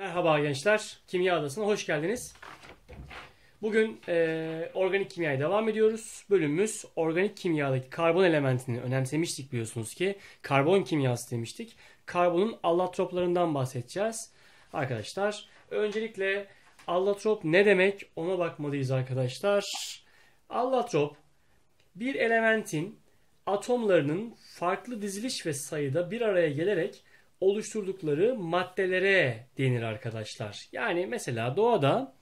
Merhaba gençler, Kimya Adası'na hoş geldiniz. Bugün e, organik kimyaya devam ediyoruz. Bölümümüz organik kimyadaki karbon elementini önemsemiştik biliyorsunuz ki. Karbon kimyası demiştik. Karbonun allotroplarından bahsedeceğiz. Arkadaşlar öncelikle allotrop ne demek ona bakmalıyız arkadaşlar. Allotrop bir elementin atomlarının farklı diziliş ve sayıda bir araya gelerek oluşturdukları maddelere denir arkadaşlar. Yani mesela doğada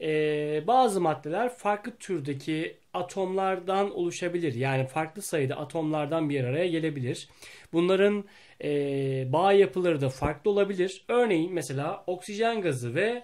e, bazı maddeler farklı türdeki atomlardan oluşabilir. Yani farklı sayıda atomlardan bir araya gelebilir. Bunların e, bağ yapıları da farklı olabilir. Örneğin mesela oksijen gazı ve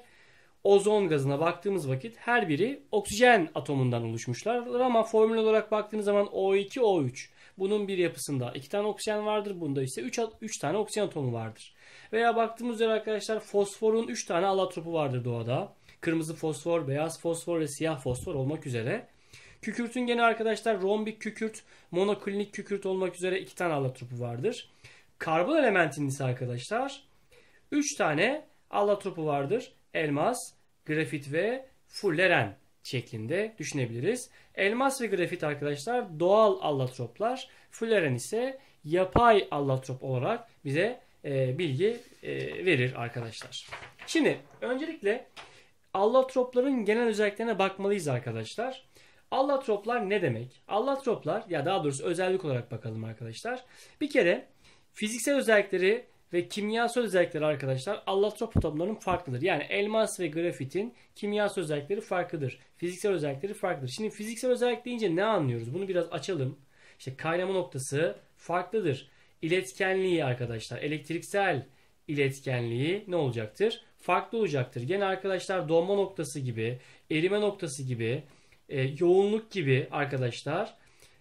ozon gazına baktığımız vakit her biri oksijen atomundan oluşmuşlar ama formül olarak baktığınız zaman O2 O3 bunun bir yapısında 2 tane oksijen vardır. Bunda ise 3, 3 tane oksijen atomu vardır. Veya baktığımız üzere arkadaşlar fosforun 3 tane allotropu vardır doğada. Kırmızı fosfor, beyaz fosfor ve siyah fosfor olmak üzere. Kükürtün gene arkadaşlar rombik kükürt, monoklinik kükürt olmak üzere 2 tane allotropu vardır. Karbon elementinin ise arkadaşlar 3 tane allotropu vardır. Elmas, grafit ve fulleren şeklinde düşünebiliriz. Elmas ve grafit arkadaşlar doğal allotroplar, Fulleren ise yapay allotrop olarak bize e, bilgi e, verir arkadaşlar. Şimdi öncelikle allotropların genel özelliklerine bakmalıyız arkadaşlar. Allotroplar ne demek? Allotroplar ya daha doğrusu özellik olarak bakalım arkadaşlar. Bir kere fiziksel özellikleri ve kimyasal özellikleri arkadaşlar allotropik atomlarının farklıdır. Yani elmas ve grafitin kimyasal özellikleri farklıdır. Fiziksel özellikleri farklıdır. Şimdi fiziksel özellik deyince ne anlıyoruz? Bunu biraz açalım. İşte kaynama noktası farklıdır. İletkenliği arkadaşlar elektriksel iletkenliği ne olacaktır? Farklı olacaktır. Gene arkadaşlar donma noktası gibi, erime noktası gibi, e, yoğunluk gibi arkadaşlar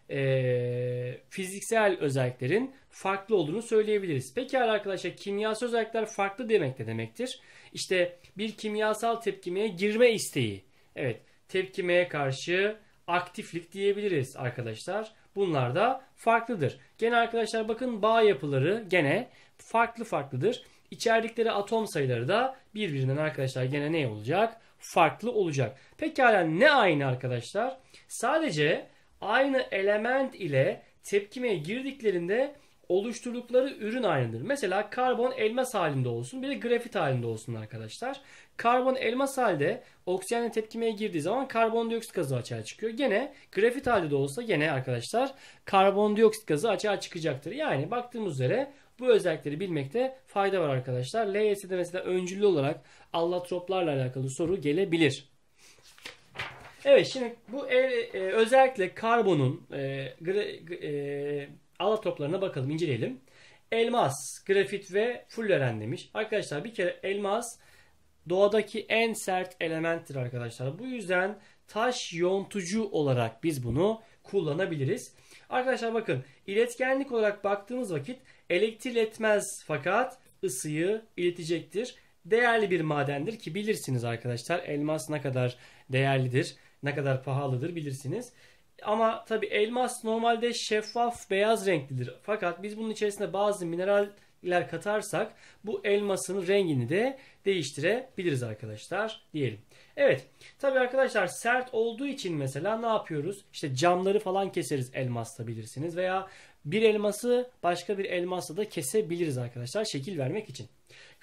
e, fiziksel özelliklerin farklı olduğunu söyleyebiliriz. Peki arkadaşlar kimyasal özellikler farklı demek ne demektir? İşte bir kimyasal tepkimeye girme isteği. Evet tepkimeye karşı aktiflik diyebiliriz arkadaşlar. Bunlar da farklıdır. Gene arkadaşlar bakın bağ yapıları gene farklı farklıdır. İçerdikleri atom sayıları da birbirinden arkadaşlar gene ne olacak? Farklı olacak. Pekala ne aynı arkadaşlar? Sadece aynı element ile tepkimeye girdiklerinde oluşturdukları ürün aynıdır. Mesela karbon elmas halinde olsun bir de grafit halinde olsun arkadaşlar. Karbon elmas halde oksijenle tepkimeye girdiği zaman karbondioksit gazı açığa çıkıyor. Gene grafit halde de olsa gene arkadaşlar karbondioksit gazı açığa çıkacaktır. Yani baktığımız üzere bu özellikleri bilmekte fayda var arkadaşlar. LYS'de mesela öncüllü olarak allotroplarla alakalı soru gelebilir. Evet şimdi bu e, e, özellikle karbonun e, gra, e, ala toplarına bakalım inceleyelim. Elmas, grafit ve fulleren demiş. Arkadaşlar bir kere elmas doğadaki en sert elementtir arkadaşlar. Bu yüzden taş yontucu olarak biz bunu kullanabiliriz. Arkadaşlar bakın iletkenlik olarak baktığımız vakit elektriletmez fakat ısıyı iletecektir. Değerli bir madendir ki bilirsiniz arkadaşlar elmas ne kadar değerlidir ne kadar pahalıdır bilirsiniz. Ama tabi elmas normalde şeffaf beyaz renklidir. Fakat biz bunun içerisinde bazı mineraller katarsak bu elmasın rengini de değiştirebiliriz arkadaşlar diyelim. Evet tabi arkadaşlar sert olduğu için mesela ne yapıyoruz? İşte camları falan keseriz elmasla bilirsiniz veya bir elması başka bir elmasla da kesebiliriz arkadaşlar şekil vermek için.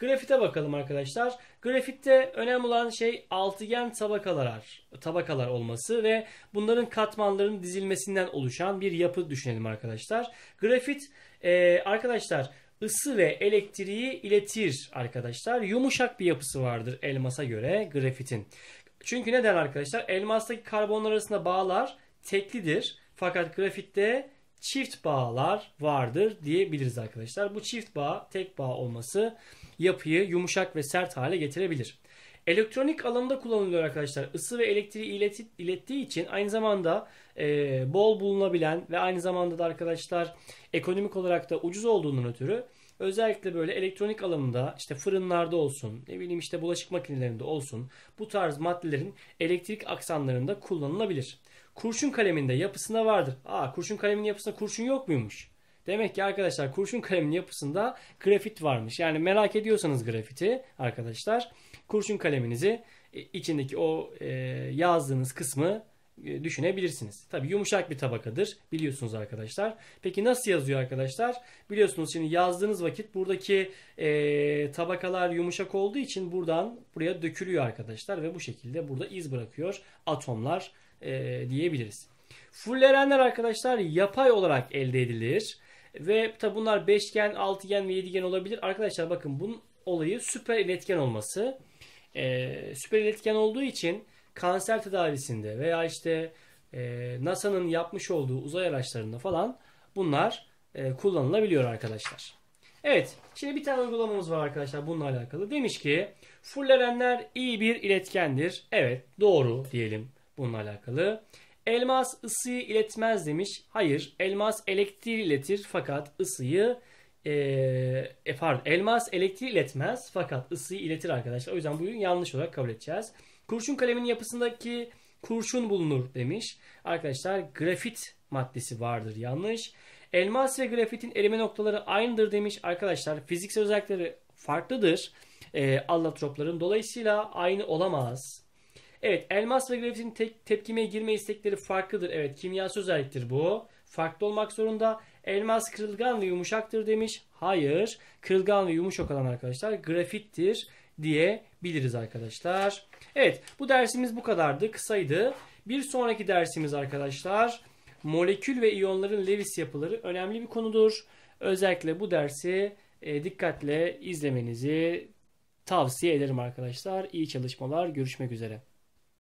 Grafite bakalım arkadaşlar. Grafitte önemli olan şey altıgen tabakalar, tabakalar olması ve bunların katmanlarının dizilmesinden oluşan bir yapı düşünelim arkadaşlar. Grafit e, arkadaşlar ısı ve elektriği iletir arkadaşlar. Yumuşak bir yapısı vardır elmasa göre grafitin. Çünkü neden arkadaşlar? Elmastaki karbonlar arasında bağlar teklidir. Fakat grafitte çift bağlar vardır diyebiliriz arkadaşlar. Bu çift bağ tek bağ olması yapıyı yumuşak ve sert hale getirebilir. Elektronik alanında kullanılıyor arkadaşlar. Isı ve elektriği ileti, ilettiği için aynı zamanda e, bol bulunabilen ve aynı zamanda da arkadaşlar ekonomik olarak da ucuz olduğundan ötürü özellikle böyle elektronik alanında işte fırınlarda olsun ne bileyim işte bulaşık makinelerinde olsun bu tarz maddelerin elektrik aksanlarında kullanılabilir. Kurşun kaleminde yapısında vardır. Aa kurşun kalemin yapısında kurşun yok muymuş? Demek ki arkadaşlar kurşun kalemin yapısında grafit varmış. Yani merak ediyorsanız grafiti arkadaşlar kurşun kaleminizi e, içindeki o e, yazdığınız kısmı e, düşünebilirsiniz. Tabi yumuşak bir tabakadır biliyorsunuz arkadaşlar. Peki nasıl yazıyor arkadaşlar? Biliyorsunuz şimdi yazdığınız vakit buradaki tabakalar yumuşak olduğu için buradan buraya dökülüyor arkadaşlar ve bu şekilde burada iz bırakıyor atomlar e, diyebiliriz. Fullerenler arkadaşlar yapay olarak elde edilir. Ve tabi bunlar beşgen, altıgen ve yedigen olabilir. Arkadaşlar bakın bunun olayı süper iletken olması. Ee, süper iletken olduğu için kanser tedavisinde veya işte e, NASA'nın yapmış olduğu uzay araçlarında falan bunlar e, kullanılabiliyor arkadaşlar. Evet şimdi bir tane uygulamamız var arkadaşlar bununla alakalı. Demiş ki fullerenler iyi bir iletkendir. Evet doğru diyelim bununla alakalı. Elmas ısıyı iletmez demiş. Hayır elmas elektriği iletir fakat ısıyı e, e pardon elmas elektriği iletmez fakat ısıyı iletir arkadaşlar. O yüzden bugün yanlış olarak kabul edeceğiz. Kurşun kaleminin yapısındaki kurşun bulunur demiş. Arkadaşlar grafit maddesi vardır yanlış. Elmas ve grafitin erime noktaları aynıdır demiş. Arkadaşlar fiziksel özellikleri farklıdır. E, allatropların dolayısıyla aynı olamaz Evet elmas ve grafitin te- tepkimeye girme istekleri farklıdır. Evet kimyasal özelliktir bu. Farklı olmak zorunda. Elmas kırılgan ve yumuşaktır demiş. Hayır. Kırılgan ve yumuşak olan arkadaşlar grafittir diyebiliriz arkadaşlar. Evet bu dersimiz bu kadardı. Kısaydı. Bir sonraki dersimiz arkadaşlar molekül ve iyonların Lewis yapıları önemli bir konudur. Özellikle bu dersi e, dikkatle izlemenizi tavsiye ederim arkadaşlar. İyi çalışmalar. Görüşmek üzere.